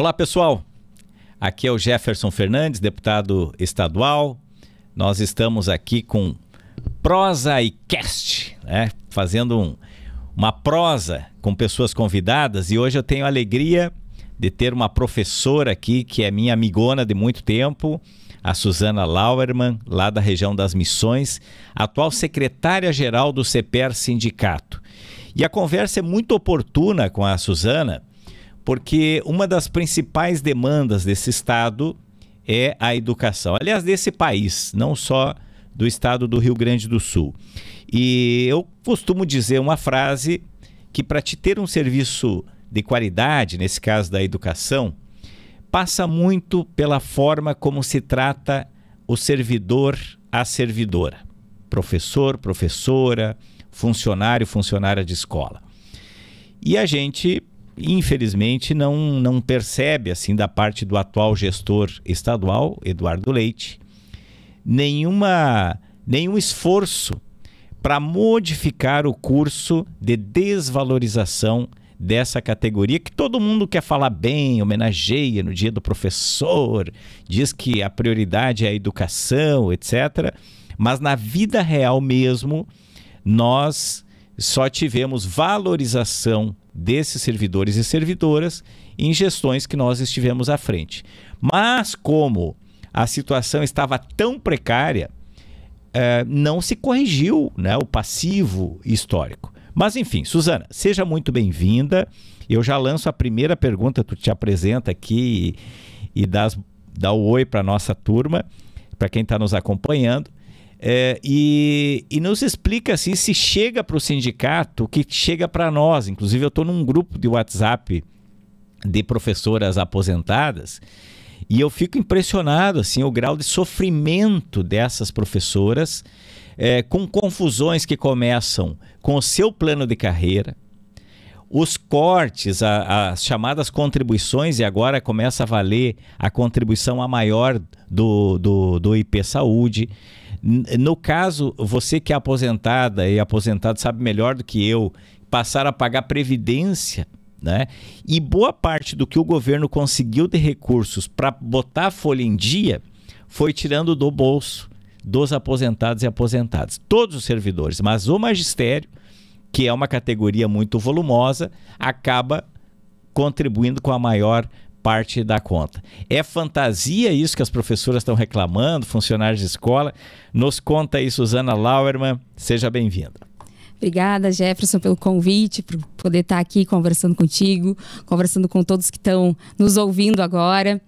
Olá, pessoal. Aqui é o Jefferson Fernandes, deputado estadual. Nós estamos aqui com prosa e cast, né? Fazendo um, uma prosa com pessoas convidadas e hoje eu tenho a alegria de ter uma professora aqui que é minha amigona de muito tempo, a Suzana Lauerman, lá da região das Missões, atual secretária-geral do CPER Sindicato. E a conversa é muito oportuna com a Suzana, porque uma das principais demandas desse Estado é a educação. Aliás, desse país, não só do estado do Rio Grande do Sul. E eu costumo dizer uma frase que, para te ter um serviço de qualidade, nesse caso da educação, passa muito pela forma como se trata o servidor, a servidora, professor, professora, funcionário, funcionária de escola. E a gente infelizmente não, não percebe, assim, da parte do atual gestor estadual, Eduardo Leite, nenhuma, nenhum esforço para modificar o curso de desvalorização dessa categoria que todo mundo quer falar bem, homenageia no dia do professor, diz que a prioridade é a educação, etc. Mas na vida real mesmo, nós só tivemos valorização desses servidores e servidoras em gestões que nós estivemos à frente. Mas como a situação estava tão precária, eh, não se corrigiu né, o passivo histórico. Mas enfim, Suzana, seja muito bem-vinda. Eu já lanço a primeira pergunta, tu te apresenta aqui e, e dá, dá o oi para a nossa turma, para quem está nos acompanhando. É, e, e nos explica assim, se chega para o sindicato, o que chega para nós. Inclusive, eu estou num grupo de WhatsApp de professoras aposentadas e eu fico impressionado assim o grau de sofrimento dessas professoras é, com confusões que começam com o seu plano de carreira, os cortes, a, as chamadas contribuições, e agora começa a valer a contribuição a maior do, do, do IP Saúde. No caso, você que é aposentada e aposentado sabe melhor do que eu, passar a pagar previdência, né? E boa parte do que o governo conseguiu de recursos para botar a folha em dia foi tirando do bolso dos aposentados e aposentadas. Todos os servidores, mas o magistério, que é uma categoria muito volumosa, acaba contribuindo com a maior parte da conta. É fantasia isso que as professoras estão reclamando, funcionários de escola? Nos conta aí, Suzana Lauerman. Seja bem-vinda. Obrigada, Jefferson, pelo convite, por poder estar aqui conversando contigo, conversando com todos que estão nos ouvindo agora.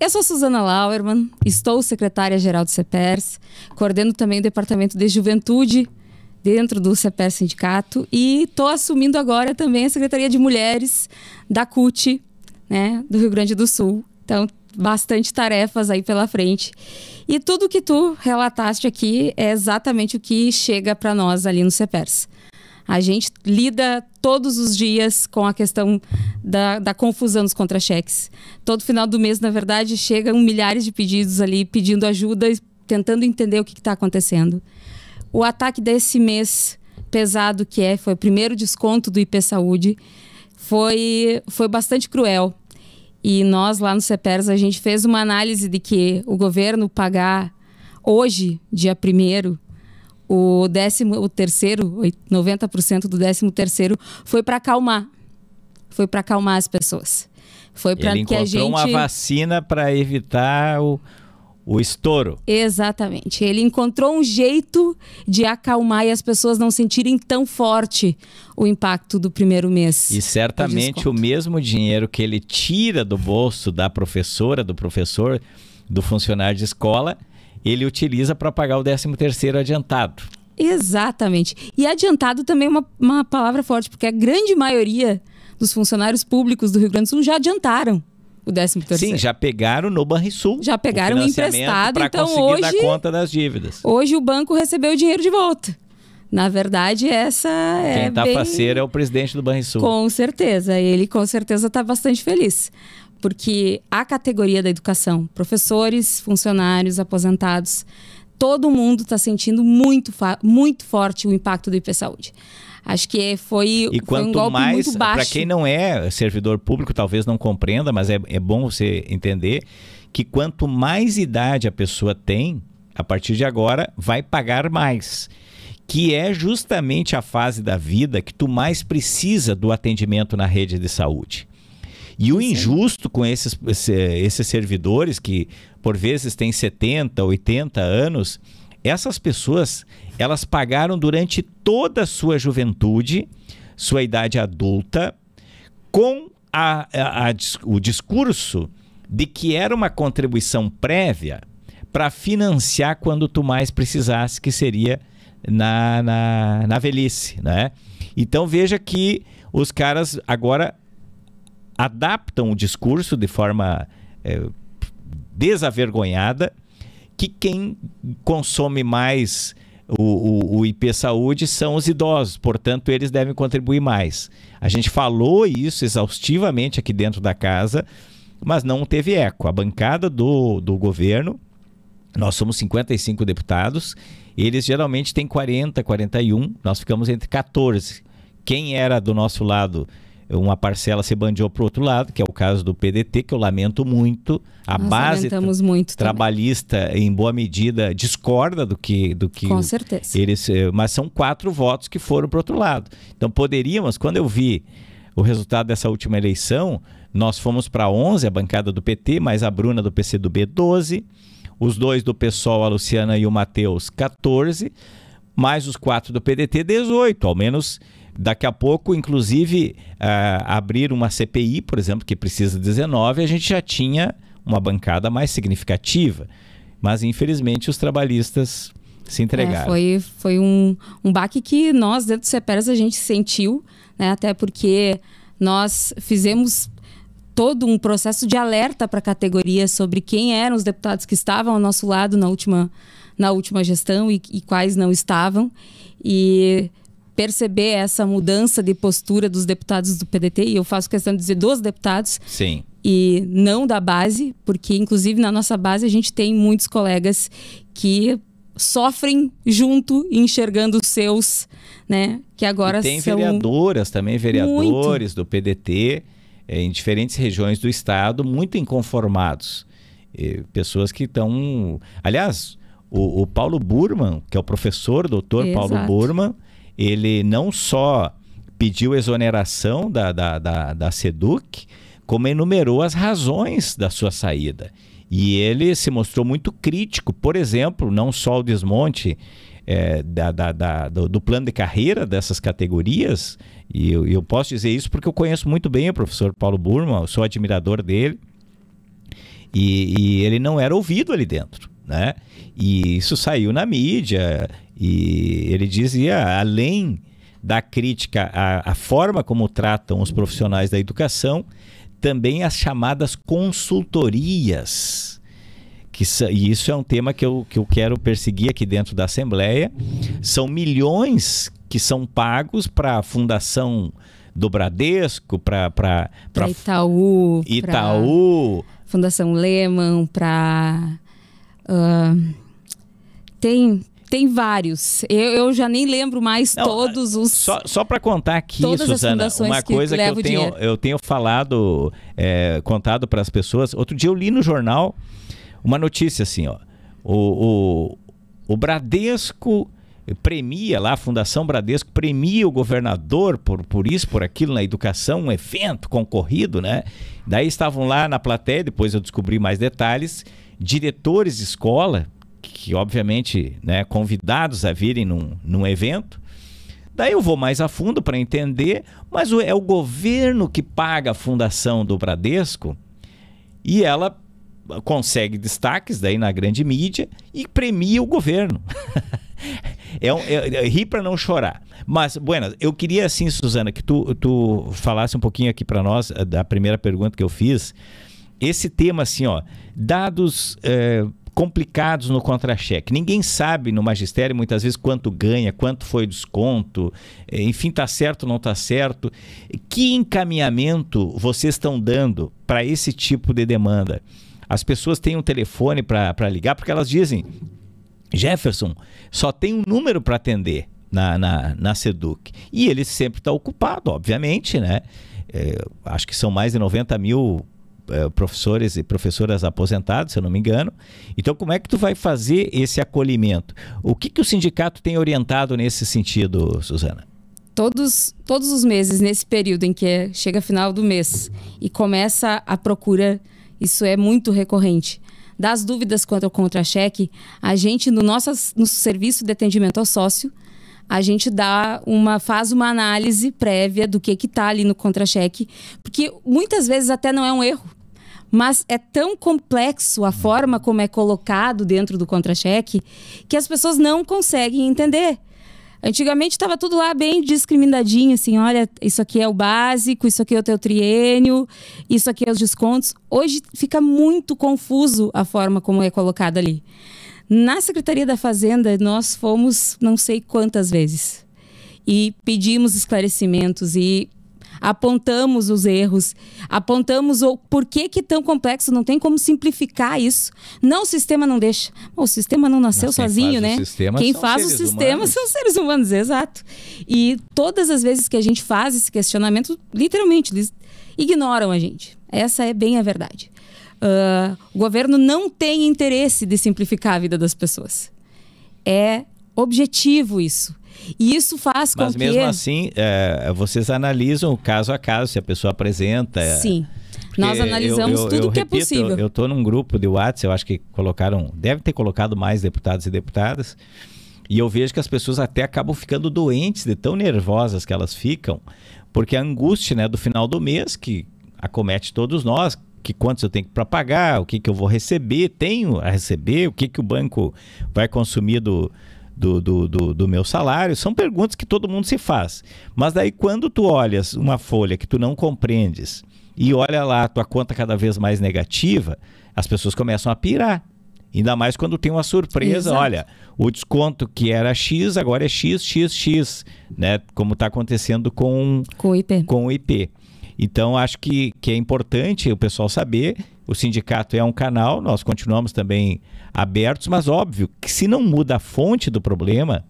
Eu sou Suzana Lauerman, estou secretária-geral do CEPERS, coordeno também o Departamento de Juventude dentro do CPEs Sindicato e estou assumindo agora também a Secretaria de Mulheres da CUT né, do Rio Grande do Sul. Então, bastante tarefas aí pela frente. E tudo que tu relataste aqui é exatamente o que chega para nós ali no CEPERS. A gente lida todos os dias com a questão da, da confusão dos contra-cheques. Todo final do mês, na verdade, chegam milhares de pedidos ali pedindo ajuda, tentando entender o que está acontecendo. O ataque desse mês pesado que é, foi o primeiro desconto do IP Saúde, foi, foi bastante cruel e nós lá no CEPERS a gente fez uma análise de que o governo pagar hoje, dia 1 o décimo o terceiro, 90% do décimo terceiro foi para acalmar. Foi para acalmar as pessoas. Foi para que a gente uma vacina para evitar o o estouro. Exatamente. Ele encontrou um jeito de acalmar e as pessoas não sentirem tão forte o impacto do primeiro mês. E certamente o mesmo dinheiro que ele tira do bolso da professora, do professor, do funcionário de escola, ele utiliza para pagar o 13 terceiro adiantado. Exatamente. E adiantado também é uma, uma palavra forte, porque a grande maioria dos funcionários públicos do Rio Grande do Sul já adiantaram o 13 terceiro. Sim, já pegaram no Banrisul. Já pegaram o emprestado, então hoje dar conta das dívidas. Hoje o banco recebeu o dinheiro de volta. Na verdade, essa Quem é Quem tá bem... parceiro é o presidente do Banrisul. Com certeza, ele com certeza está bastante feliz. Porque a categoria da educação, professores, funcionários, aposentados, todo mundo está sentindo muito, muito forte o impacto do IP Saúde. Acho que foi, e foi um golpe mais, muito baixo. Para quem não é servidor público, talvez não compreenda, mas é, é bom você entender que quanto mais idade a pessoa tem, a partir de agora, vai pagar mais que é justamente a fase da vida que tu mais precisa do atendimento na rede de saúde. E o injusto com esses, esses servidores que por vezes têm 70, 80 anos, essas pessoas elas pagaram durante toda a sua juventude, sua idade adulta, com a, a, a, o discurso de que era uma contribuição prévia para financiar quando tu mais precisasse, que seria na, na, na velhice, né? Então veja que os caras agora adaptam o discurso de forma é, desavergonhada que quem consome mais o, o, o IP Saúde são os idosos, portanto, eles devem contribuir mais. A gente falou isso exaustivamente aqui dentro da casa, mas não teve eco. A bancada do, do governo, nós somos 55 deputados, eles geralmente têm 40, 41, nós ficamos entre 14. Quem era do nosso lado uma parcela se bandiou para o outro lado, que é o caso do PDT, que eu lamento muito. A Nós base muito trabalhista, também. em boa medida, discorda do que. Do que Com certeza. Eles, eh, mas são quatro votos que foram para o outro lado. Então poderíamos, quando eu vi o resultado dessa última eleição, nós fomos para 11, a bancada do PT, mais a Bruna do PCdoB, 12. Os dois do PSOL, a Luciana e o Matheus, 14. Mais os quatro do PDT, 18. Ao menos daqui a pouco, inclusive, uh, abrir uma CPI, por exemplo, que precisa de 19, a gente já tinha uma bancada mais significativa. Mas, infelizmente, os trabalhistas se entregaram. É, foi foi um, um baque que nós, dentro do CEPERS, a gente sentiu, né? até porque nós fizemos todo um processo de alerta para a categoria sobre quem eram os deputados que estavam ao nosso lado na última, na última gestão e, e quais não estavam. E perceber essa mudança de postura dos deputados do PDT, e eu faço questão de dizer dos deputados. Sim. E não da base, porque inclusive na nossa base a gente tem muitos colegas que sofrem junto, enxergando os seus, né? Que agora e tem são vereadoras também, vereadores muito... do PDT é, em diferentes regiões do estado, muito inconformados, pessoas que estão, aliás, o, o Paulo Burman, que é o professor doutor Paulo Burman, ele não só pediu exoneração da, da, da, da SEDUC, como enumerou as razões da sua saída. E ele se mostrou muito crítico, por exemplo, não só o desmonte é, da, da, da, do, do, plano de carreira dessas categorias, e eu, eu, posso dizer isso porque eu conheço muito bem o professor Paulo Burman, sou admirador dele, e, e ele não era ouvido ali dentro, né? E isso saiu na mídia, e ele dizia, ah, além da crítica à, à forma como tratam os profissionais da educação, também as chamadas consultorias. Que, e isso é um tema que eu, que eu quero perseguir aqui dentro da Assembleia. São milhões que são pagos para a Fundação do Bradesco, para Itaú, Itaú, Fundação Lehman, para uh, tem tem vários. Eu, eu já nem lembro mais Não, todos os. Só, só para contar aqui, Suzana, uma que coisa que, eu, tenho, eu tenho falado, é, contado para as pessoas. Outro dia eu li no jornal uma notícia assim, ó. O, o, o Bradesco premia lá, a Fundação Bradesco premia o governador por, por isso, por aquilo na educação, um evento concorrido, né? Daí estavam lá na plateia, depois eu descobri mais detalhes, diretores de escola, que obviamente, né, convidados a virem num, num evento. Daí eu vou mais a fundo para entender, mas é o governo que paga a fundação do Bradesco e ela consegue destaques daí na grande mídia e premia o governo. é, um, é, é para não chorar. Mas, Buenas, eu queria assim, Suzana, que tu, tu falasse um pouquinho aqui para nós eh, da primeira pergunta que eu fiz. Esse tema, assim, ó, dados é, complicados no contra-cheque. Ninguém sabe no magistério muitas vezes quanto ganha, quanto foi desconto, eh, enfim, tá certo ou não tá certo. Que encaminhamento vocês estão dando para esse tipo de demanda? As pessoas têm um telefone para ligar porque elas dizem: Jefferson, só tem um número para atender na, na, na SEDUC. E ele sempre está ocupado, obviamente, né? É, acho que são mais de 90 mil eh, professores e professoras aposentados, se eu não me engano. Então, como é que tu vai fazer esse acolhimento? O que, que o sindicato tem orientado nesse sentido, Suzana? Todos, todos os meses, nesse período em que é, chega final do mês e começa a procura, isso é muito recorrente das dúvidas quanto ao contra-cheque, a gente no nosso no serviço de atendimento ao sócio, a gente dá uma faz uma análise prévia do que que tá ali no contra-cheque, porque muitas vezes até não é um erro mas é tão complexo a forma como é colocado dentro do contra-cheque que as pessoas não conseguem entender. Antigamente estava tudo lá bem discriminadinho, assim, olha, isso aqui é o básico, isso aqui é o teu triênio, isso aqui é os descontos. Hoje fica muito confuso a forma como é colocado ali. Na Secretaria da Fazenda, nós fomos não sei quantas vezes e pedimos esclarecimentos e apontamos os erros, apontamos o porquê que tão complexo, não tem como simplificar isso. Não, o sistema não deixa. o sistema não nasceu sozinho, né? Quem faz o né? sistema humanos. são seres humanos, exato. E todas as vezes que a gente faz esse questionamento, literalmente, eles ignoram a gente. Essa é bem a verdade. Uh, o governo não tem interesse de simplificar a vida das pessoas. É objetivo isso. E isso faz com Mas que... Mas mesmo assim, é, vocês analisam caso a caso, se a pessoa apresenta... É, Sim. Nós analisamos eu, eu, tudo o que é repito, é possível. Eu estou num grupo de WhatsApp, eu acho que colocaram, deve ter colocado mais deputados e deputadas, e eu vejo que as pessoas até acabam ficando doentes de tão nervosas que elas ficam, porque a angústia né, do final do mês que acomete todos nós, que quantos eu tenho para pagar, o que, que eu vou receber, tenho a receber, o que, que o banco vai consumir do, do, do, do, do, meu salário, são perguntas que todo mundo se faz. Mas daí quando tu olhas uma folha que tu não compreendes e olha lá a tua conta cada vez mais negativa, as pessoas começam a pirar. Ainda mais quando tem uma surpresa, Exato. olha, o desconto que era X, agora é X, X, X, né? Como está acontecendo com, com, o IP. com o IP. Então, acho que, que é importante o pessoal saber, o sindicato é um canal, nós continuamos também abertos, mas óbvio que se não muda a fonte do problema,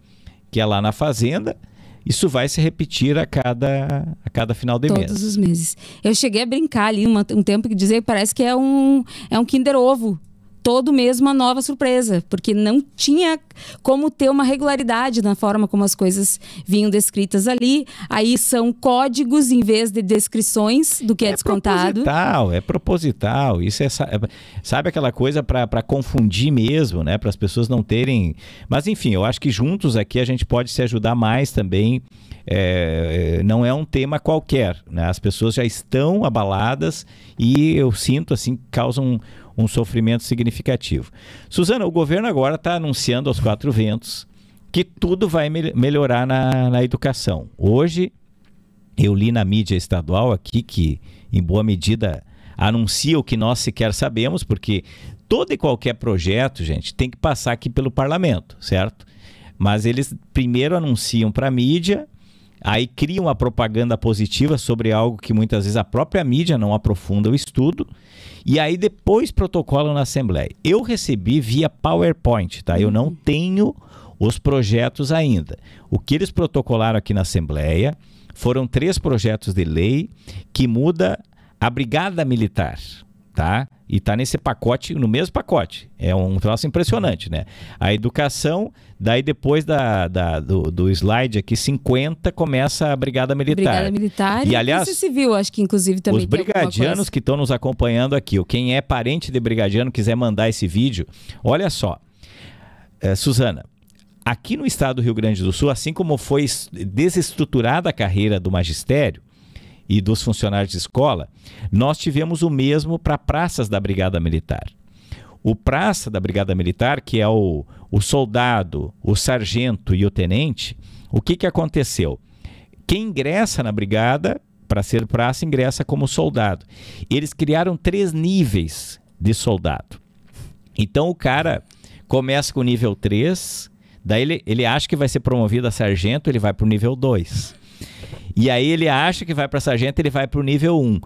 que é lá na fazenda, isso vai se repetir a cada, a cada final de Todos mês. Todos os meses. Eu cheguei a brincar ali uma, um tempo que dizer parece que é um, é um Kinder Ovo todo mês uma nova surpresa, porque não tinha como ter uma regularidade na forma como as coisas vinham descritas ali. Aí são códigos em vez de descrições do que é, é descontado. É proposital, é proposital. Isso é, é sabe aquela coisa para confundir mesmo, né, para as pessoas não terem. Mas enfim, eu acho que juntos aqui a gente pode se ajudar mais também. É, é não é um tema qualquer, né? As pessoas já estão abaladas e eu sinto assim que causam um, um sofrimento significativo. Suzana, o governo agora está anunciando aos quatro ventos que tudo vai me melhorar na, na educação. Hoje, eu li na mídia estadual aqui que, em boa medida, anuncia o que nós sequer sabemos, porque todo e qualquer projeto, gente, tem que passar aqui pelo parlamento, certo? Mas eles primeiro anunciam para a mídia aí cria uma propaganda positiva sobre algo que muitas vezes a própria mídia não aprofunda o estudo, e aí depois protocolam na Assembleia. Eu recebi via PowerPoint, tá? Eu não uhum. tenho os projetos ainda. O que eles protocolaram aqui na Assembleia foram três projetos de lei que muda a Brigada Militar tá? E tá nesse pacote, no mesmo pacote. É um troço impressionante, né? A educação, daí depois da, da do, do, slide aqui, 50, começa a Brigada Militar. Brigada Militar e, aliás, aliás, Civil, acho que inclusive também Os brigadianos que estão nos acompanhando aqui, ou quem é parente de brigadiano quiser mandar esse vídeo, olha só. É, Suzana, aqui no estado do Rio Grande do Sul, assim como foi desestruturada a carreira do magistério, e dos funcionários de escola, nós tivemos o mesmo para praças da Brigada Militar. O praça da Brigada Militar, que é o, o soldado, o sargento e o tenente, o que, que aconteceu? Quem ingressa na brigada, para ser praça, ingressa como soldado. Eles criaram três níveis de soldado. Então o cara começa com o nível 3, daí ele, ele acha que vai ser promovido a sargento, ele vai para o nível 2. E aí ele acha que vai para sargento, ele vai para o nível 1.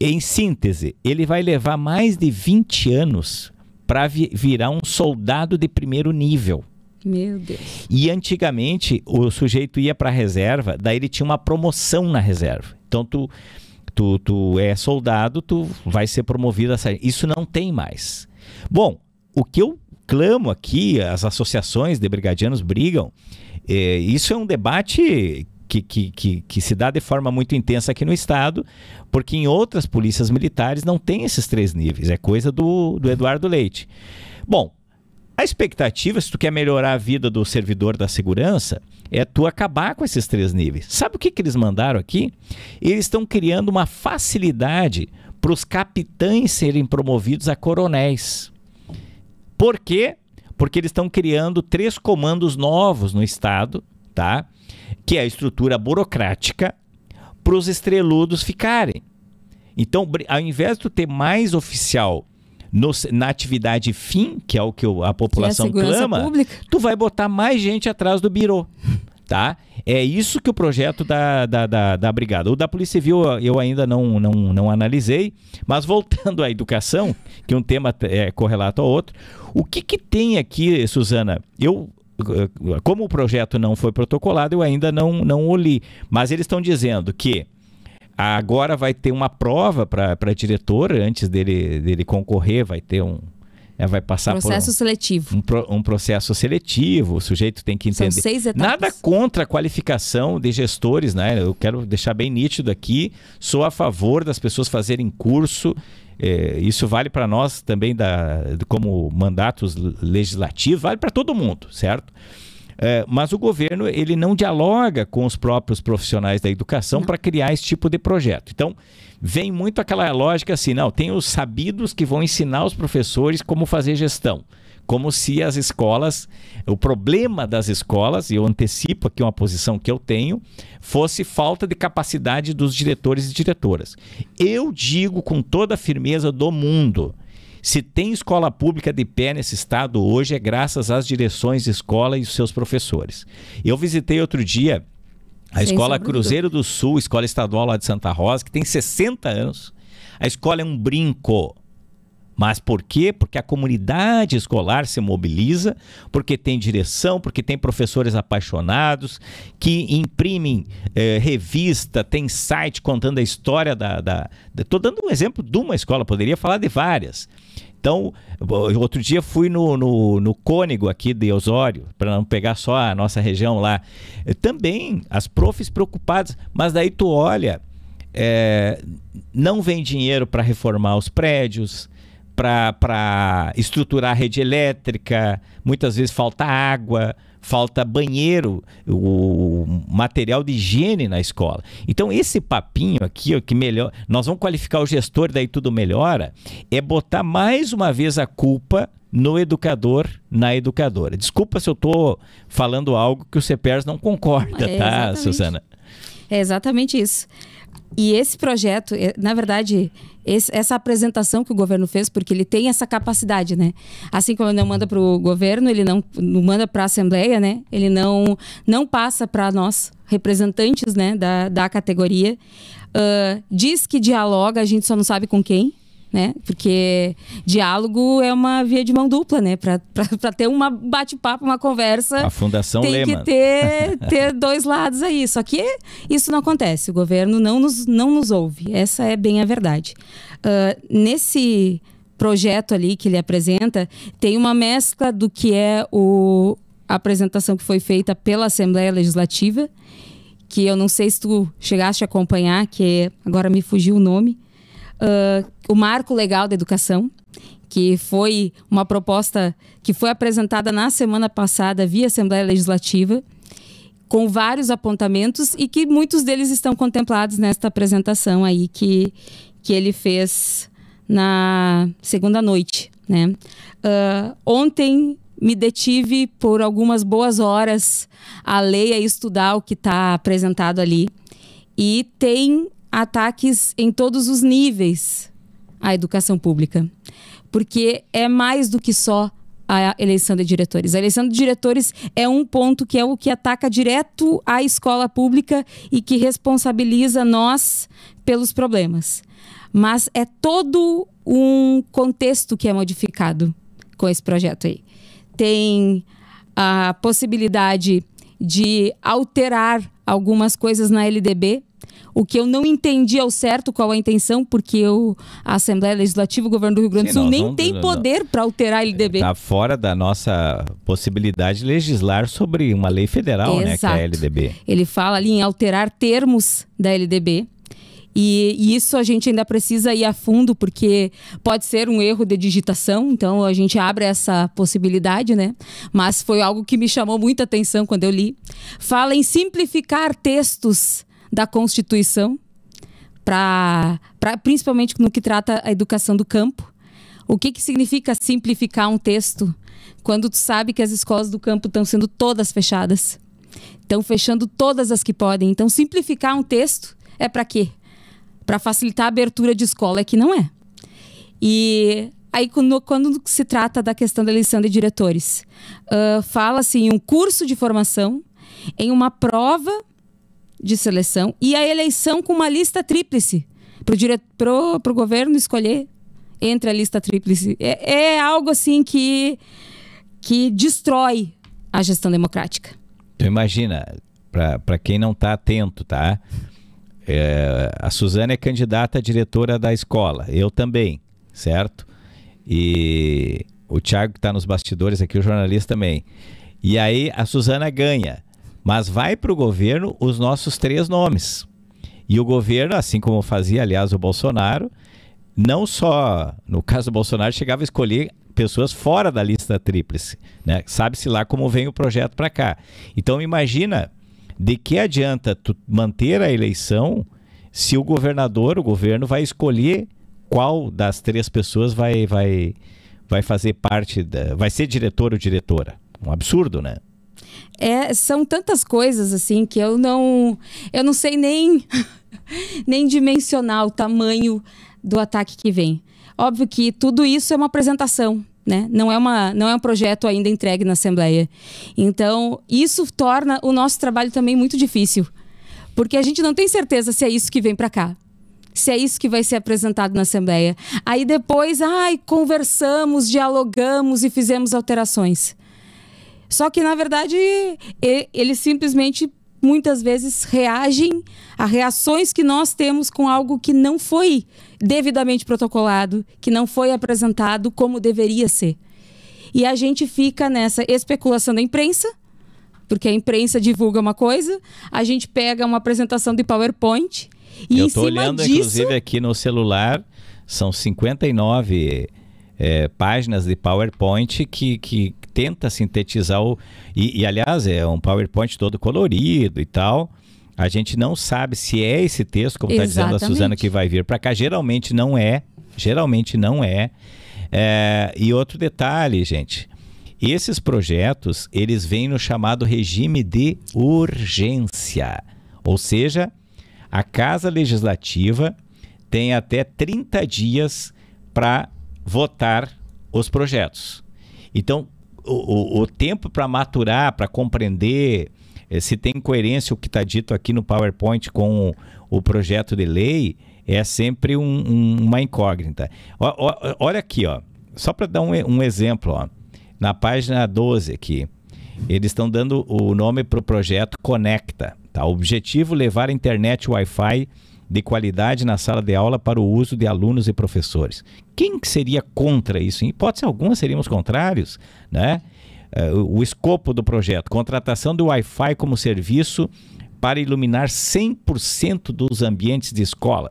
Em síntese, ele vai levar mais de 20 anos para vi virar um soldado de primeiro nível. Meu Deus. E antigamente o sujeito ia para a reserva, daí ele tinha uma promoção na reserva. Então tu tu, tu é soldado, tu vai ser promovido a sargento. Isso não tem mais. Bom, o que eu clamo aqui, as associações de brigadianos brigam, é, isso é um debate que, que, que, que, se dá de forma muito intensa aqui no Estado, porque em outras polícias militares não tem esses três níveis, é coisa do, do Eduardo Leite. Bom, a expectativa, se tu quer melhorar a vida do servidor da segurança, é tu acabar com esses três níveis. Sabe o que, que eles mandaram aqui? Eles estão criando uma facilidade para os capitães serem promovidos a coronéis. Por quê? Porque eles estão criando três comandos novos no Estado, tá? que é a estrutura burocrática para os estreludos ficarem. Então, ao invés de ter mais oficial no, na atividade fim, que é o que a população que é a clama, pública. tu vai botar mais gente atrás do birô. Tá? É isso que o projeto da, da, da, da Brigada. O da Polícia Civil eu ainda não, não, não analisei, mas voltando à educação, que um tema é correlato ao outro, o que, que tem aqui, Suzana? Eu eh, como o projeto não foi protocolado, eu ainda não, não o li. Mas eles estão dizendo que agora vai ter uma prova para a diretora, antes dele, dele concorrer, vai ter um, é, vai passar processo por um, seletivo. Um, pro, um, processo seletivo, o sujeito tem que entender. São seis etapas. Nada contra a qualificação de gestores, né? Eu quero deixar bem nítido aqui, sou a favor das pessoas fazerem curso. É, isso vale para nós também da, como mandatos legislativos, vale para todo mundo, certo? É, mas o governo ele não dialoga com os próprios profissionais da educação para criar esse tipo de projeto. Então, vem muito aquela lógica assim: não, tem os sabidos que vão ensinar os professores como fazer gestão. Como se as escolas, o problema das escolas, e eu antecipo aqui uma posição que eu tenho, fosse falta de capacidade dos diretores e diretoras. Eu digo com toda a firmeza do mundo: se tem escola pública de pé nesse estado hoje, é graças às direções de escola e os seus professores. Eu visitei outro dia a Sem Escola Cruzeiro do Sul, escola estadual lá de Santa Rosa, que tem 60 anos. A escola é um brinco. Mas por quê? Porque a comunidade escolar se mobiliza, porque tem direção, porque tem professores apaixonados que imprimem eh, revista, tem site contando a história da. Estou dando um exemplo de uma escola, poderia falar de várias. Então, outro dia fui no, no, no Cônigo aqui de Osório, para não pegar só a nossa região lá. Eh, também as profs preocupadas, mas daí tu olha, é, não vem dinheiro para reformar os prédios, para estruturar a rede elétrica, muitas vezes falta água, falta banheiro, o material de higiene na escola. Então, esse papinho aqui, ó, que melhor, nós vamos qualificar o gestor, daí tudo melhora, é botar mais uma vez a culpa no educador, na educadora. Desculpa se eu estou falando algo que o CEPERS não concorda, é, tá, Suzana? Susana? É exatamente isso. E esse projeto, eh, na verdade, esse, essa apresentação que o governo fez, porque ele tem essa capacidade, né? Assim como ele não manda para o governo, ele não, não manda para a Assembleia, né? Ele não, não passa para nós, representantes né, da, da categoria. Uh, diz que dialoga, a gente só não sabe com quem né? Porque diálogo é uma via de mão dupla, né? Para ter uma bate-papo, uma conversa. A Fundação tem Lema. que ter, ter dois lados aí. Só que isso não acontece. O governo não nos, não nos ouve. Essa é bem a verdade. Uh, nesse projeto ali que ele apresenta, tem uma mescla do que é o, a apresentação que foi feita pela Assembleia Legislativa, que eu não sei se tu chegaste a acompanhar, que é, agora me fugiu o nome, uh, o Marco Legal da Educação, que foi uma proposta que foi apresentada na semana passada via Assembleia Legislativa, com vários apontamentos e que muitos deles estão contemplados nesta apresentação aí que, que ele fez na segunda noite. Né? Uh, ontem me detive por algumas boas horas a ler e a estudar o que está apresentado ali. E tem ataques em todos os níveis à educação pública. Porque é mais do que só a eleição de diretores. A eleição de diretores é um ponto que é o que ataca direto a escola pública e que responsabiliza nós pelos problemas. Mas é todo um contexto que é modificado com esse projeto aí. Tem a possibilidade de alterar algumas coisas na LDB o que eu não entendi ao certo qual a intenção, porque eu, a Assembleia Legislativa, o governo do Rio Grande do Sul, nem não, tem não, poder para alterar a LDB. Está é, fora da nossa possibilidade de legislar sobre uma lei federal, Exato. né, que é a LDB. Ele fala ali em alterar termos da LDB. E, e, isso a gente ainda precisa ir a fundo, porque pode ser um erro de digitação, então a gente abre essa possibilidade, né? Mas foi algo que me chamou muita atenção quando eu li. Fala em simplificar textos da Constituição, pra, pra, principalmente no que trata a educação do campo. O que, que significa simplificar um texto quando tu sabe que as escolas do campo estão sendo todas fechadas? Estão fechando todas as que podem. Então, simplificar um texto é para quê? Para facilitar a abertura de escola, é que não é. E aí, quando, quando se trata da questão da eleição de diretores, uh, fala-se em um curso de formação, em uma prova de seleção e a eleição com uma lista tríplice para o governo escolher entre a lista tríplice. É, é algo assim que, que destrói a gestão democrática. Tu então, imagina, para quem não está atento, tá? É, a Suzana é candidata a diretora da escola, eu também, certo? E o Thiago que está nos bastidores aqui, o jornalista também. E aí a Suzana ganha. Mas vai para o governo os nossos três nomes. E o governo, assim como fazia, aliás, o Bolsonaro, não só, no caso do Bolsonaro, chegava a escolher pessoas fora da lista tríplice. Né? Sabe-se lá como vem o projeto para cá. Então, imagina de que adianta tu manter a eleição se o governador, o governo, vai escolher qual das três pessoas vai, vai, vai fazer parte, da, vai ser diretor ou diretora. Um absurdo, né? É, são tantas coisas assim que eu não eu não sei nem nem dimensionar o tamanho do ataque que vem. Óbvio que tudo isso é uma apresentação, né? Não é uma não é um projeto ainda entregue na assembleia. Então, isso torna o nosso trabalho também muito difícil, porque a gente não tem certeza se é isso que vem para cá se é isso que vai ser apresentado na Assembleia. Aí depois, ai, conversamos, dialogamos e fizemos alterações. Só que, na verdade, eles simplesmente muitas vezes reagem a reações que nós temos com algo que não foi devidamente protocolado, que não foi apresentado como deveria ser. E a gente fica nessa especulação da imprensa, porque a imprensa divulga uma coisa, a gente pega uma apresentação de PowerPoint e Eu estou olhando disso... inclusive aqui no celular, são 59 é, páginas de PowerPoint que, que tenta sintetizar o. E, e, aliás, é um PowerPoint todo colorido e tal. A gente não sabe se é esse texto, como está dizendo a Suzana, que vai vir para cá. Geralmente não é. Geralmente não é. é. E outro detalhe, gente. Esses projetos, eles vêm no chamado regime de urgência. Ou seja, a Casa Legislativa tem até 30 dias para votar os projetos. Então, o, o, o tempo para maturar, para compreender eh, se tem coerência o que está dito aqui no PowerPoint com o, o projeto de lei é sempre um, um, uma incógnita. O, olha aqui, ó, só para dar um, um exemplo, ó, na página 12 aqui, eles estão dando o nome para o projeto Conecta. Tá? O objetivo levar a internet Wi-Fi de qualidade na sala de aula para o uso de alunos e professores. Quem seria contra isso? Em hipótese alguma, seríamos contrários, né? É, o escopo do projeto, contratação do Wi-Fi como serviço para iluminar 100% dos ambientes de escola,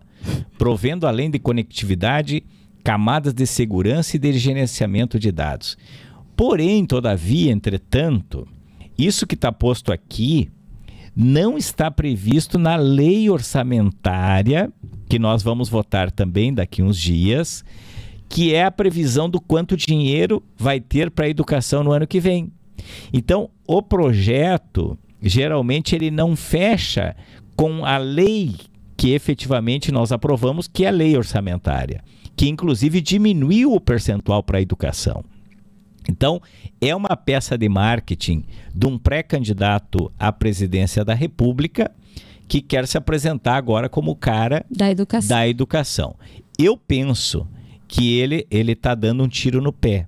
provendo além de conectividade, camadas de segurança e de gerenciamento de dados. Porém, todavia, entretanto, isso que está posto aqui não está previsto na lei orçamentária, que nós vamos votar também daqui uns dias, que é a previsão do quanto dinheiro vai ter para a educação no ano que vem. Então, o projeto, geralmente, ele não fecha com a lei que efetivamente nós aprovamos, que é a lei orçamentária, que inclusive diminuiu o percentual para a educação. Então, é uma peça de marketing de um pré-candidato à presidência da República que quer se apresentar agora como cara da educação. Da educação. Eu penso que ele ele está dando um tiro no pé,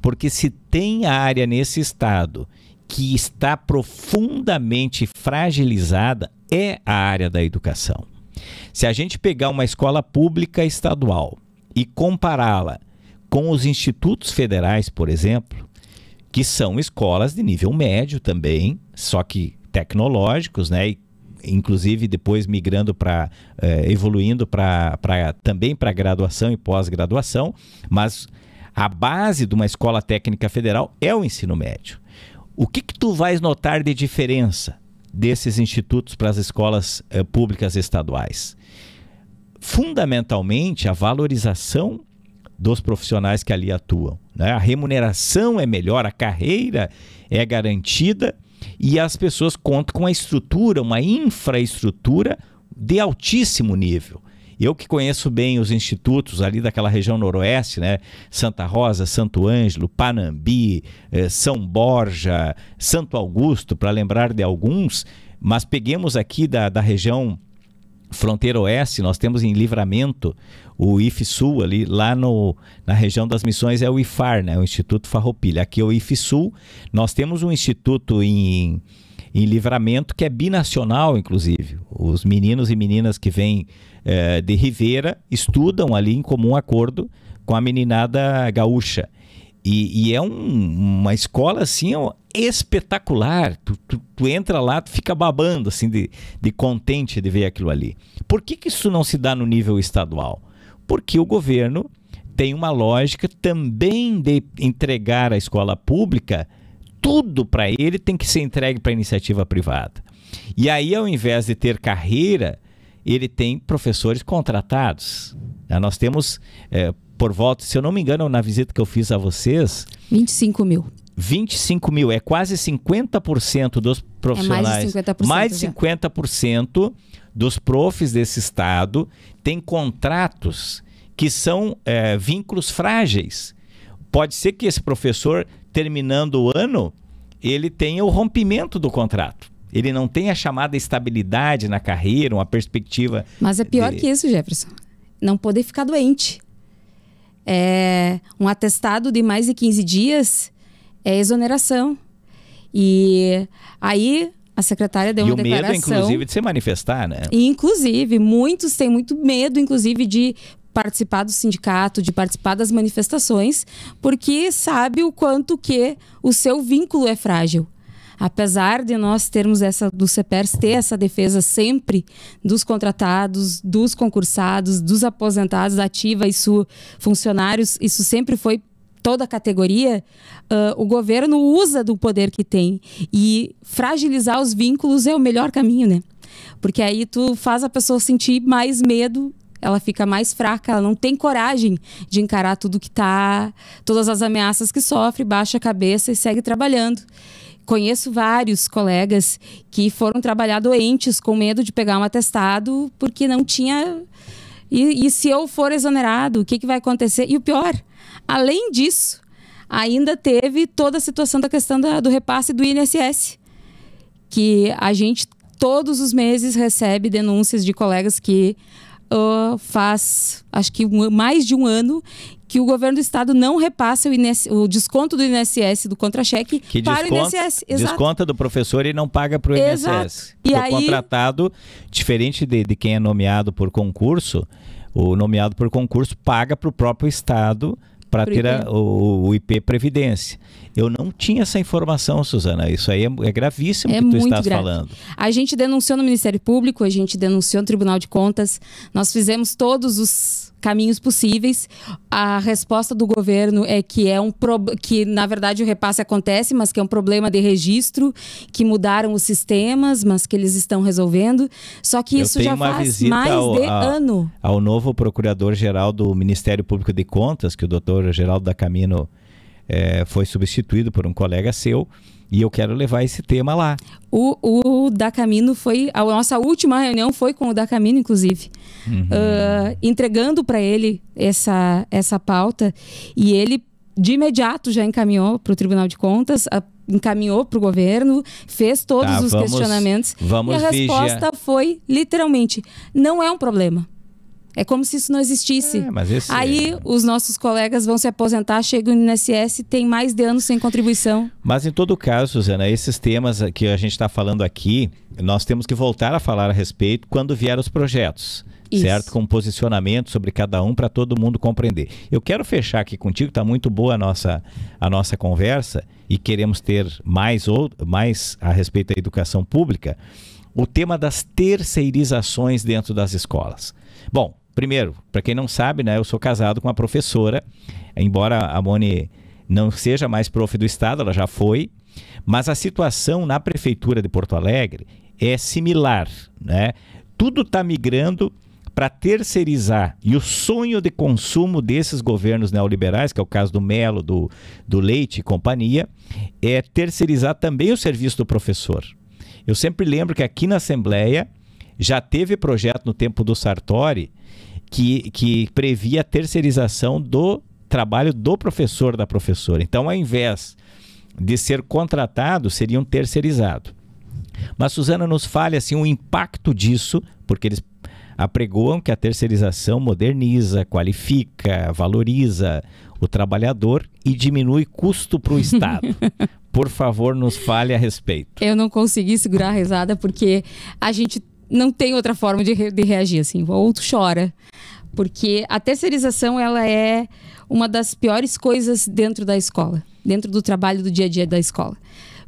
porque se tem área nesse estado que está profundamente fragilizada é a área da educação. Se a gente pegar uma escola pública estadual e compará-la com os institutos federais, por exemplo, que são escolas de nível médio também, só que tecnológicos, né? E, inclusive depois migrando para eh, evoluindo para também para graduação e pós-graduação, mas a base de uma escola técnica federal é o ensino médio. O que, que tu vais notar de diferença desses institutos para as escolas eh, públicas estaduais? Fundamentalmente a valorização dos profissionais que ali atuam. Né? A remuneração é melhor, a carreira é garantida e as pessoas contam com a estrutura, uma infraestrutura de altíssimo nível. Eu que conheço bem os institutos ali daquela região noroeste, né? Santa Rosa, Santo Ângelo, Panambi, eh, São Borja, Santo Augusto, para lembrar de alguns, mas peguemos aqui da, da região fronteira oeste, nós temos em Livramento o IFSUL ali, lá no, na região das missões é o IFAR, né? O Instituto Farroupilha. Aqui é o IFSUL. Nós temos um instituto em, em livramento que é binacional, inclusive. Os meninos e meninas que vêm é, de Ribeira estudam ali em comum acordo com a meninada gaúcha. E, e é um, uma escola assim ó, espetacular. Tu, tu, tu, entra lá, tu fica babando assim de, de contente de ver aquilo ali. Por que, que isso não se dá no nível estadual? porque o governo tem uma lógica também de entregar à escola pública tudo para ele tem que ser entregue para a iniciativa privada. E aí, ao invés de ter carreira, ele tem professores contratados. Né, nós temos, é, por volta, se eu não me engano, na visita que eu fiz a vocês. 25 mil. 25 mil, é quase 50% dos profissionais. É mais de 50%. Mais de 50% dos profs desse estado têm contratos que são é, vínculos frágeis. Pode ser que esse professor, terminando o ano, ele tenha o rompimento do contrato. Ele não tem a chamada estabilidade na carreira, uma perspectiva. Mas é pior de... que isso, Jefferson. Não poder ficar doente. É um atestado de mais de 15 dias é exoneração. E aí a secretária deu e uma o declaração. medo, inclusive, de se manifestar, né? Inclusive, muitos têm muito medo, inclusive, de participar do sindicato, de participar das manifestações, porque sabe o quanto que o seu vínculo é frágil. Apesar de nós termos essa do CEPERS ter essa defesa sempre dos contratados, dos concursados, dos aposentados, ativa, isso funcionários, isso sempre foi toda a categoria, uh, o governo usa do poder que tem. E fragilizar os vínculos é o melhor caminho, né? Porque aí tu faz a pessoa sentir mais medo, ela fica mais fraca, ela não tem coragem de encarar tudo que tá, todas as ameaças que sofre, baixa a cabeça e segue trabalhando conheço vários colegas que foram trabalhar doentes com medo de pegar um atestado porque não tinha e, e se eu for exonerado, o que, que vai acontecer? E o pior, além disso, ainda teve toda a situação da questão da, do repasse do INSS, que a gente todos os meses recebe denúncias de colegas que uh, faz, acho que um, mais de um ano, que o governo do estado não repasse o, o desconto do INSS do contra-cheque para desconta, o INSS. Exato. Desconta do professor e não paga para o INSS. E o aí... contratado, diferente de, de quem é nomeado por concurso, o nomeado por concurso paga para o próprio estado para ter a, o, o, IP Previdência. Eu não tinha essa informação, Suzana. Isso aí é, é gravíssimo é que tu estás grave. falando. A gente denunciou no Ministério Público, a gente denunciou no Tribunal de Contas, nós fizemos todos os caminhos possíveis. A resposta do governo é que é um pro... que na verdade o repasse acontece, mas que é um problema de registro, que mudaram os sistemas, mas que eles estão resolvendo. Só que Eu isso já faz mais ao, de a, ano. Ao novo procurador-geral do Ministério Público de Contas, que o doutor Geraldo da Camino é, foi substituído por um colega seu e eu quero levar esse tema lá. O, o da Camino foi. A nossa última reunião foi com o da Camino, inclusive. Uhum. Uh, entregando para ele essa, essa pauta. E ele, de imediato, já encaminhou para o Tribunal de Contas, a, ah, encaminhou para o governo, fez todos tá, os vamos, questionamentos. Vamos e a resposta foi, literalmente: não é um problema. É como se isso não existisse. É, mas esse Aí é. os nossos colegas vão se aposentar, chegam no INSS, tem mais de anos sem contribuição. Mas em todo caso, Suzana, esses temas que a gente está falando aqui, nós temos que voltar a falar a respeito quando vier os projetos. Isso. certo? Com posicionamento sobre cada um para todo mundo compreender. Eu quero fechar aqui contigo, está muito boa a nossa, a nossa conversa e queremos ter mais, ou, mais a respeito da educação pública, o tema das terceirizações dentro das escolas. Bom, Primeiro, para quem não sabe, né, eu sou casado com uma professora, embora a Mone não seja mais prof do Estado, ela já foi, mas a situação na Prefeitura de Porto Alegre é similar. Né? Tudo está migrando para terceirizar. E o sonho de consumo desses governos neoliberais, que é o caso do Melo, do, do Leite e companhia, é terceirizar também o serviço do professor. Eu sempre lembro que aqui na Assembleia já teve projeto no tempo do Sartori que, que previa a terceirização do trabalho do professor, da professora. Então, ao invés de ser contratado, seria um terceirizado. Mas Suzana nos fale assim o impacto disso, porque eles apregoam que a terceirização moderniza, qualifica, valoriza o trabalhador e diminui custo para o Estado. Por favor, nos fale a respeito. Eu não consegui segurar a risada porque a gente não tem outra forma de, re, de reagir, assim. Ou tu chora. Porque a terceirização, ela é uma das piores coisas dentro da escola. Dentro do trabalho do dia a dia da escola.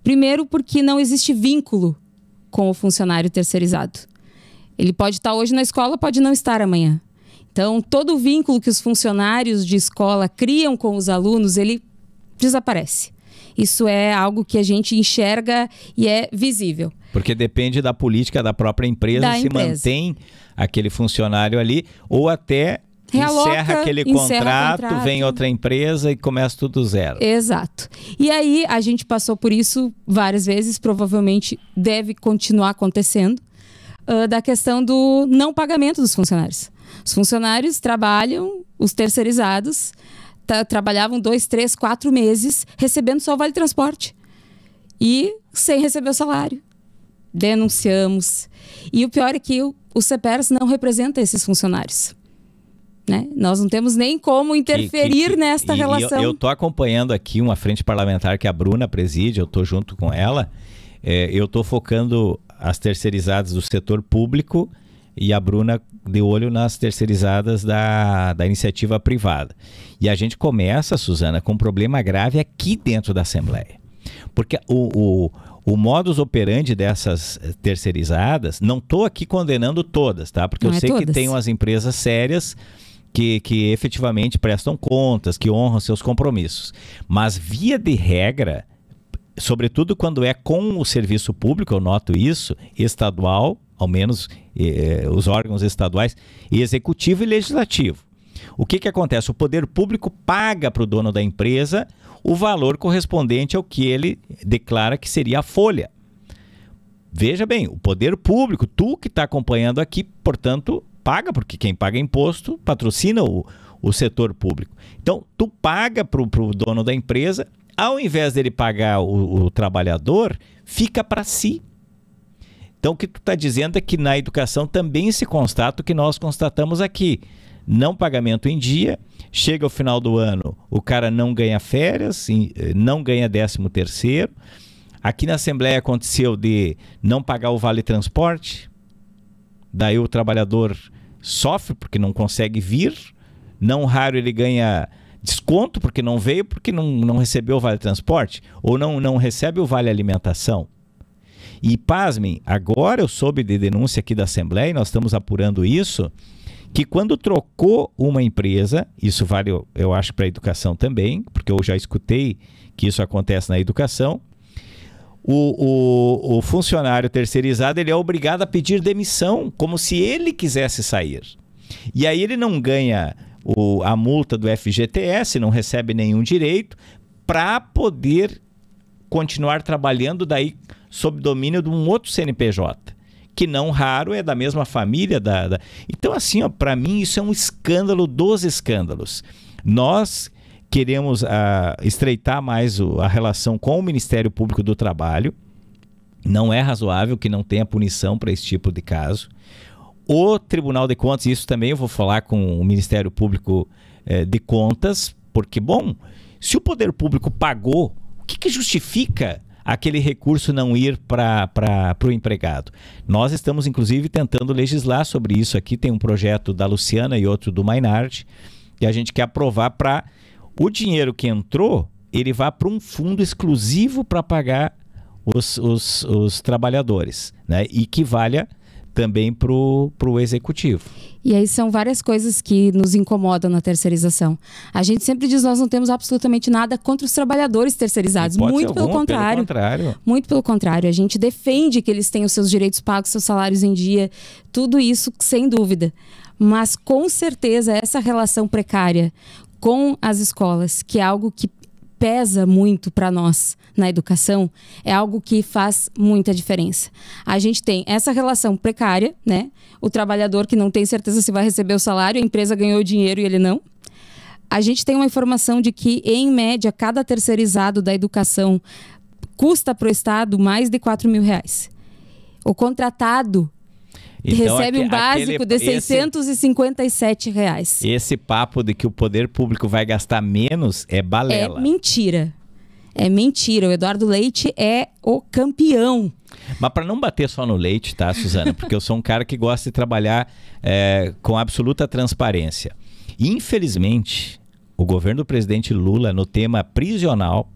Primeiro, porque não existe vínculo com o funcionário terceirizado. Ele pode estar hoje na escola, pode não estar amanhã. Então, todo o vínculo que os funcionários de escola criam com os alunos, ele desaparece. Isso é algo que a gente enxerga e é visível. Porque depende da política da própria empresa da se empresa. mantém aquele funcionário ali ou até Realoca, encerra aquele encerra contrato, contrato, vem outra empresa e começa tudo zero. Exato. E aí a gente passou por isso várias vezes, provavelmente deve continuar acontecendo, uh, da questão do não pagamento dos funcionários. Os funcionários trabalham, os terceirizados trabalhavam dois, três, quatro meses recebendo só o vale transporte e sem receber o salário denunciamos. E o pior é que o, o CEPERS não representa esses funcionários. Né? Nós não temos nem como interferir que, nesta e, relação. Eu estou acompanhando aqui uma frente parlamentar que a Bruna preside, eu estou junto com ela. É, eu estou focando as terceirizadas do setor público e a Bruna de olho nas terceirizadas da, da iniciativa privada. E a gente começa, Suzana, com um problema grave aqui dentro da Assembleia. Porque o, o o modus operandi dessas eh, terceirizadas, não estou aqui condenando todas, tá? Porque não eu é sei todas. que tem umas empresas sérias que, que efetivamente prestam contas, que honram seus compromissos. Mas, via de regra, sobretudo quando é com o serviço público, eu noto isso, estadual, ao menos eh, eh os órgãos estaduais, executivo e legislativo. O que, que acontece? O poder público paga para o dono da empresa o valor correspondente ao que ele declara que seria a folha. Veja bem, o poder público, tu que está acompanhando aqui, portanto, paga, porque quem paga imposto patrocina o, o setor público. Então, tu paga para o dono da empresa, ao invés dele pagar o, o trabalhador, fica para si. Então, o que tu está dizendo é que na educação também se constata o que nós constatamos aqui: não pagamento em dia, Chega ao final do ano, o cara não ganha férias, eh, não ganha décimo terceiro. Aqui na Assembleia aconteceu de não pagar o vale transporte, daí o trabalhador sofre porque não consegue vir. Não raro ele ganha desconto porque não veio, porque não, não recebeu o vale transporte, ou não, não recebe o vale alimentação. E pasmem, agora eu soube de denúncia aqui da Assembleia, e nós estamos apurando isso que quando trocou uma empresa, isso vale, eu acho, para a educação também, porque eu já escutei que isso acontece na educação, o, o, o, funcionário terceirizado ele é obrigado a pedir demissão, como se ele quisesse sair. E aí ele não ganha o, a multa do FGTS, não recebe nenhum direito, para poder continuar trabalhando daí sob domínio de um outro CNPJ que não raro é da mesma família. Da, da... Então, assim, para mim, isso é um escândalo dos escândalos. Nós queremos ah, estreitar mais o, a relação com o Ministério Público do Trabalho. Não é razoável que não tenha punição para esse tipo de caso. O Tribunal de Contas, isso também eu vou falar com o Ministério Público eh, de Contas, porque, bom, se o poder público pagou, o que, que justifica aquele recurso não ir para o empregado. Nós estamos, inclusive, tentando legislar sobre isso aqui. Tem um projeto da Luciana e outro do Mainard, e a gente quer aprovar para o dinheiro que entrou, ele vá para um fundo exclusivo para pagar os, os, os trabalhadores, né? E que valha também para o executivo. E aí são várias coisas que nos incomodam na terceirização. A gente sempre diz nós não temos absolutamente nada contra os trabalhadores terceirizados. Muito pelo, algum, contrário. pelo contrário. Muito pelo contrário. A gente defende que eles tenham seus direitos pagos, seus salários em dia. Tudo isso, sem dúvida. Mas com certeza essa relação precária com as escolas, que é algo que pesa muito para nós na educação é algo que faz muita diferença. A gente tem essa relação precária, né? O trabalhador que não tem certeza se vai receber o salário, a empresa ganhou dinheiro e ele não. A gente tem uma informação de que, em média, cada terceirizado da educação custa para o Estado mais de 4 mil reais. O contratado então, recebe um básico aquele, de 657 esse, reais. Esse papo de que o poder público vai gastar menos é balela. É mentira. É mentira. O Eduardo Leite é o campeão. Mas para não bater só no leite, tá, Suzana? Porque eu sou um cara que gosta de trabalhar é, com absoluta transparência. Infelizmente, o governo do presidente Lula, no tema prisional,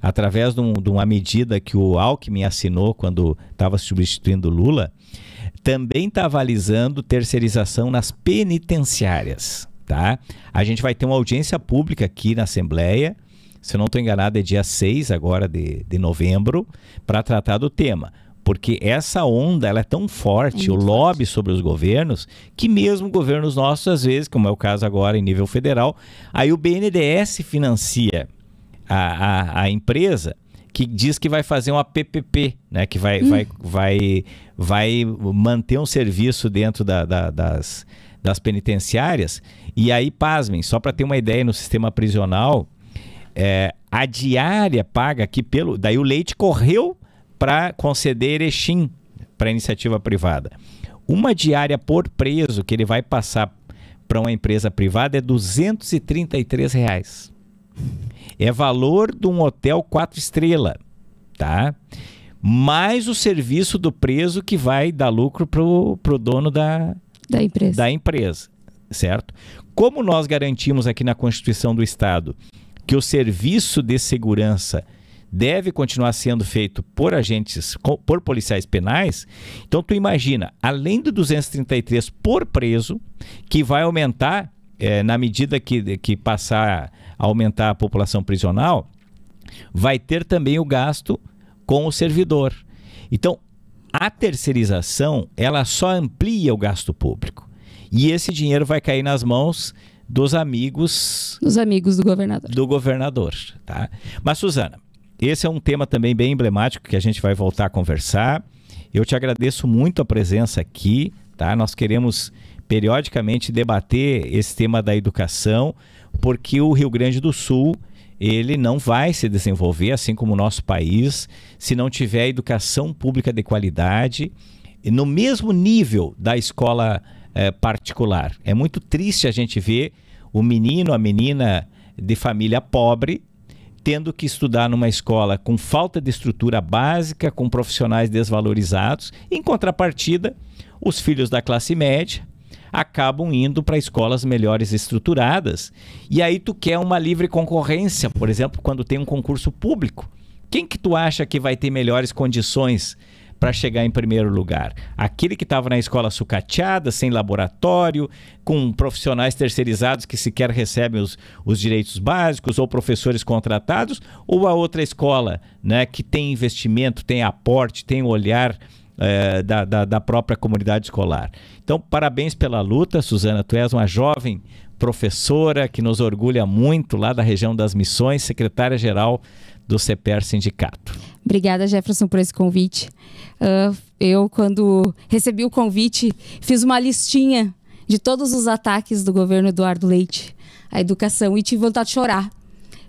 através de, um, de uma medida que o Alckmin assinou quando estava substituindo Lula, também está avalizando terceirização nas penitenciárias. Tá? A gente vai ter uma audiência pública aqui na Assembleia, se eu não estou enganado, é dia 6 agora de, de novembro, para tratar do tema. Porque essa onda ela é tão forte, é o lobby forte. sobre os governos, que mesmo governos nossos, às vezes, como é o caso agora em nível federal, aí o BNDES financia a, a, a empresa que diz que vai fazer uma PPP, né? Que vai, hum. vai, vai, vai manter um serviço dentro da, da, das, das penitenciárias. E aí, pasmem, só para ter uma ideia no sistema prisional, é, a diária paga aqui pelo. Daí o leite correu para conceder Erechim para iniciativa privada. Uma diária por preso que ele vai passar para uma empresa privada é 233 reais. É valor de um hotel quatro estrelas, tá? Mais o serviço do preso que vai dar lucro pro, pro dono da, da empresa. Da empresa, certo? Como nós garantimos aqui na Constituição do Estado que o serviço de segurança deve continuar sendo feito por agentes, por policiais penais. Então tu imagina, além do 233 por preso, que vai aumentar é, na medida que, que passar aumentar a população prisional, vai ter também o gasto com o servidor. Então, a terceirização, ela só amplia o gasto público. E esse dinheiro vai cair nas mãos dos amigos... Dos amigos do governador. Do governador, tá? Mas, Suzana, esse é um tema também bem emblemático que a gente vai voltar a conversar. Eu te agradeço muito a presença aqui, tá? Nós queremos periodicamente debater esse tema da educação, porque o Rio Grande do Sul ele não vai se desenvolver, assim como o nosso país, se não tiver educação pública de qualidade no mesmo nível da escola eh, particular. É muito triste a gente ver o menino, a menina de família pobre tendo que estudar numa escola com falta de estrutura básica, com profissionais desvalorizados. Em contrapartida, os filhos da classe média, acabam indo para escolas melhores estruturadas. E aí tu quer uma livre concorrência, por exemplo, quando tem um concurso público. Quem que tu acha que vai ter melhores condições para chegar em primeiro lugar? Aquele que estava na escola sucateada, sem laboratório, com profissionais terceirizados que sequer recebem os, os direitos básicos, ou professores contratados, ou a outra escola né, que tem investimento, tem aporte, tem olhar é, da, da, da, própria comunidade escolar. Então, parabéns pela luta, Suzana. Tu és uma jovem professora que nos orgulha muito lá da região das missões, secretária-geral do CPR Sindicato. Obrigada, Jefferson, por esse convite. Uh, eu, quando recebi o convite, fiz uma listinha de todos os ataques do governo Eduardo Leite à educação e tive vontade de chorar.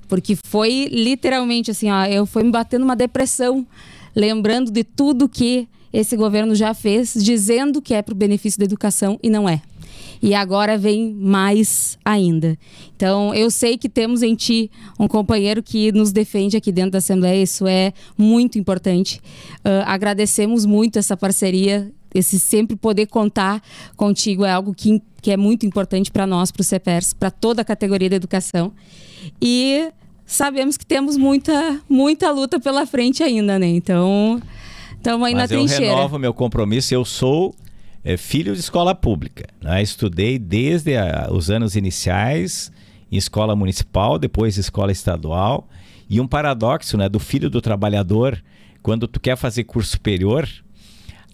Porque foi literalmente assim, ó, eu fui me batendo uma depressão, lembrando de tudo que esse governo já fez, dizendo que é para o benefício da educação e não é. E agora vem mais ainda. Então, eu sei que temos em ti um companheiro que nos defende aqui dentro da Assembleia, isso é muito importante. Uh, agradecemos muito essa parceria, esse sempre poder contar contigo é algo que, que é muito importante para nós, para o CEPERS, para toda a categoria da educação. E sabemos que temos muita, muita luta pela frente ainda, né? Então, Estamos aí Mas na eu trincheira. Eu renovo meu compromisso, eu sou é, filho de escola pública. Né? Estudei desde a, os anos iniciais em escola municipal, depois escola estadual. E um paradoxo né, do filho do trabalhador, quando tu quer fazer curso superior,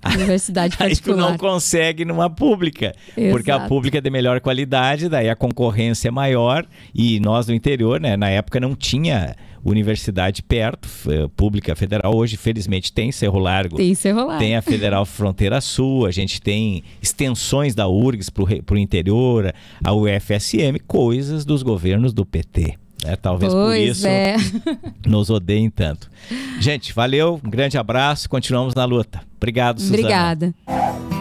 Universidade aí tu não consegue numa pública, Exato. porque a pública é de melhor qualidade, daí a concorrência é maior e nós no interior, né, na época não tinha universidade perto, eh, pública federal. Hoje, felizmente, tem Cerro Largo. Tem Cerro Largo. Tem a Federal Fronteira Sul, a gente tem extensões da URGS para o interior, a UFSM, coisas dos governos do PT. É Talvez pois por isso é. nos odeiem tanto. Gente, valeu, um grande abraço, continuamos na luta. Obrigado, Suzana. Obrigada.